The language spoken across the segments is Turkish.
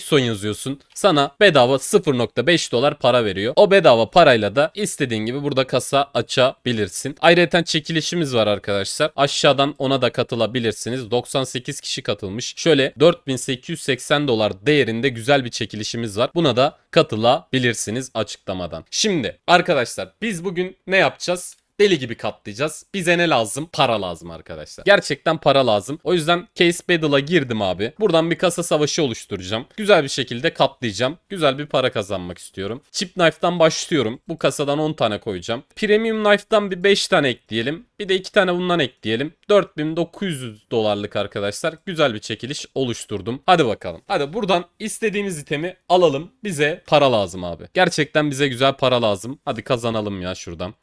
son yazıyorsun. Sana bedava 0.5 dolar para veriyor. O bedava parayla da istediğin gibi burada kasa açabilirsin. Ayrıca çekilişimiz var arkadaşlar. Aşağıdan ona da katılabilirsiniz. 98 kişi katılmış. Şöyle 4880 dolar değerinde güzel bir çekilişimiz var. Buna da katılabilirsiniz açıklamadan. Şimdi arkadaşlar biz bugün ne yapacağız? deli gibi katlayacağız. Bize ne lazım? Para lazım arkadaşlar. Gerçekten para lazım. O yüzden Case Battle'a girdim abi. Buradan bir kasa savaşı oluşturacağım. Güzel bir şekilde katlayacağım. Güzel bir para kazanmak istiyorum. Chip Knife'dan başlıyorum. Bu kasadan 10 tane koyacağım. Premium Knife'dan bir 5 tane ekleyelim. Bir de 2 tane bundan ekleyelim. 4900 dolarlık arkadaşlar. Güzel bir çekiliş oluşturdum. Hadi bakalım. Hadi buradan istediğimiz itemi alalım. Bize para lazım abi. Gerçekten bize güzel para lazım. Hadi kazanalım ya şuradan.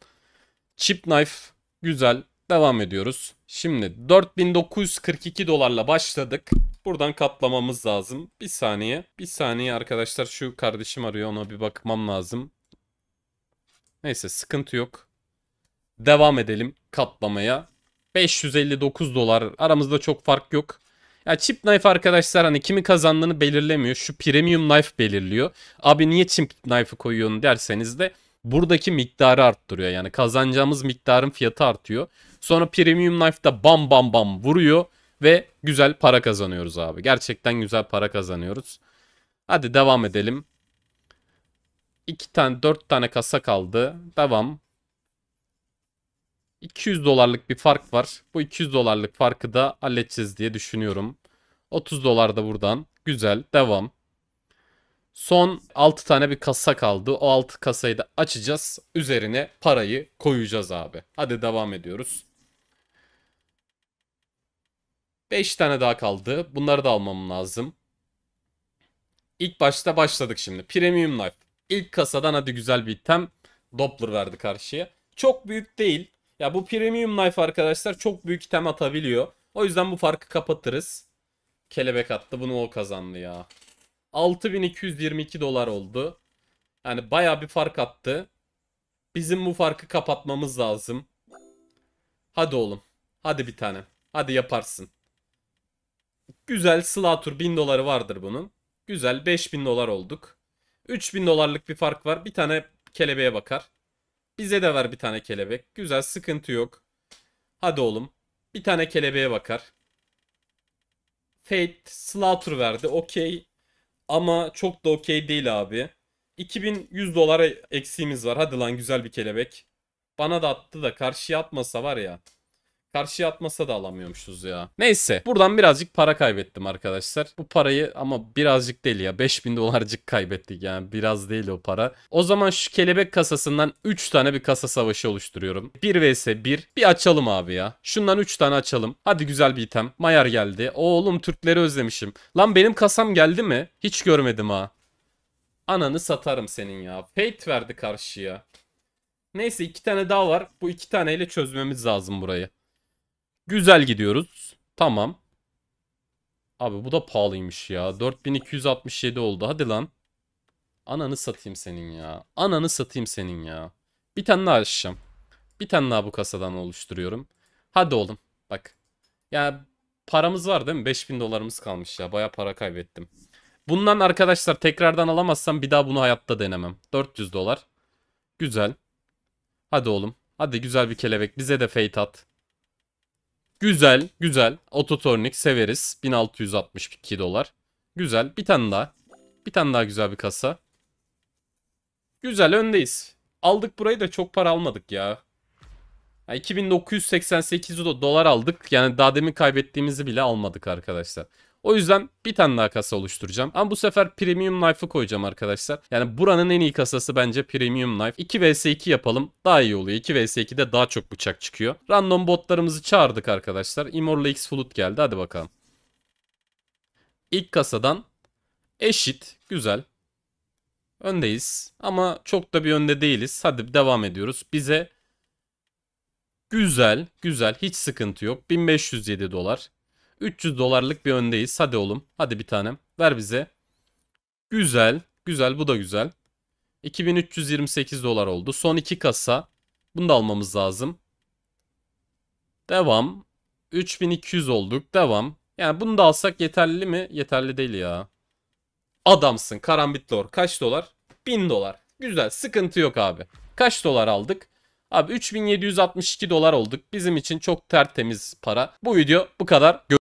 Chip Knife güzel devam ediyoruz. Şimdi 4942 dolarla başladık. Buradan katlamamız lazım. Bir saniye. Bir saniye arkadaşlar şu kardeşim arıyor ona bir bakmam lazım. Neyse sıkıntı yok. Devam edelim katlamaya. 559 dolar aramızda çok fark yok. Ya Chip Knife arkadaşlar hani kimi kazandığını belirlemiyor. Şu Premium Knife belirliyor. Abi niye Chip Knife'ı koyuyorsun derseniz de buradaki miktarı arttırıyor. Yani kazanacağımız miktarın fiyatı artıyor. Sonra Premium Knife'da bam bam bam vuruyor ve güzel para kazanıyoruz abi. Gerçekten güzel para kazanıyoruz. Hadi devam edelim. 2 tane 4 tane kasa kaldı. Devam. 200 dolarlık bir fark var. Bu 200 dolarlık farkı da halledeceğiz diye düşünüyorum. 30 dolar da buradan. Güzel. Devam. Son 6 tane bir kasa kaldı. O 6 kasayı da açacağız. Üzerine parayı koyacağız abi. Hadi devam ediyoruz. 5 tane daha kaldı. Bunları da almam lazım. İlk başta başladık şimdi. Premium Life. İlk kasadan hadi güzel bir item. Doppler verdi karşıya. Çok büyük değil. Ya bu Premium Life arkadaşlar çok büyük item atabiliyor. O yüzden bu farkı kapatırız. Kelebek attı. Bunu o kazandı ya. 6222 dolar oldu. Yani baya bir fark attı. Bizim bu farkı kapatmamız lazım. Hadi oğlum. Hadi bir tane. Hadi yaparsın. Güzel Slatur 1000 doları vardır bunun. Güzel 5000 dolar olduk. 3000 dolarlık bir fark var. Bir tane kelebeğe bakar. Bize de ver bir tane kelebek. Güzel sıkıntı yok. Hadi oğlum. Bir tane kelebeğe bakar. Fate slatur verdi. Okey. Ama çok da okey değil abi. 2100 dolara eksiğimiz var. Hadi lan güzel bir kelebek. Bana da attı da karşıya atmasa var ya. Karşıya atmasa da alamıyormuşuz ya. Neyse buradan birazcık para kaybettim arkadaşlar. Bu parayı ama birazcık deli ya 5000 dolarcık kaybettik yani biraz değil o para. O zaman şu kelebek kasasından 3 tane bir kasa savaşı oluşturuyorum. 1 vs 1 bir açalım abi ya. Şundan 3 tane açalım. Hadi güzel bir item. Mayar geldi. Oğlum Türkleri özlemişim. Lan benim kasam geldi mi? Hiç görmedim ha. Ananı satarım senin ya. Fate verdi karşıya. Neyse iki tane daha var. Bu iki taneyle çözmemiz lazım burayı. Güzel gidiyoruz. Tamam. Abi bu da pahalıymış ya. 4267 oldu. Hadi lan. Ananı satayım senin ya. Ananı satayım senin ya. Bir tane daha açacağım. Bir tane daha bu kasadan oluşturuyorum. Hadi oğlum. Bak. Ya paramız var değil mi? 5000 dolarımız kalmış ya. Baya para kaybettim. Bundan arkadaşlar tekrardan alamazsam bir daha bunu hayatta denemem. 400 dolar. Güzel. Hadi oğlum. Hadi güzel bir kelebek. Bize de fate at. Güzel, güzel. Ototornik severiz. 1662 dolar. Güzel. Bir tane daha. Bir tane daha güzel bir kasa. Güzel öndeyiz. Aldık burayı da çok para almadık ya. Yani 2988 dolar aldık. Yani daha demin kaybettiğimizi bile almadık arkadaşlar. O yüzden bir tane daha kasa oluşturacağım. Ama bu sefer Premium Knife'ı koyacağım arkadaşlar. Yani buranın en iyi kasası bence Premium Knife. 2 vs 2 yapalım. Daha iyi oluyor. 2 vs 2'de daha çok bıçak çıkıyor. Random botlarımızı çağırdık arkadaşlar. Immorla X Flut geldi. Hadi bakalım. İlk kasadan eşit. Güzel. Öndeyiz. Ama çok da bir önde değiliz. Hadi devam ediyoruz. Bize güzel, güzel. Hiç sıkıntı yok. 1507 dolar. 300 dolarlık bir öndeyiz. Hadi oğlum. Hadi bir tanem. Ver bize. Güzel. Güzel. Bu da güzel. 2328 dolar oldu. Son iki kasa. Bunu da almamız lazım. Devam. 3200 olduk. Devam. Yani bunu da alsak yeterli mi? Yeterli değil ya. Adamsın. Karambit Kaç dolar? 1000 dolar. Güzel. Sıkıntı yok abi. Kaç dolar aldık? Abi 3762 dolar olduk. Bizim için çok tertemiz para. Bu video bu kadar.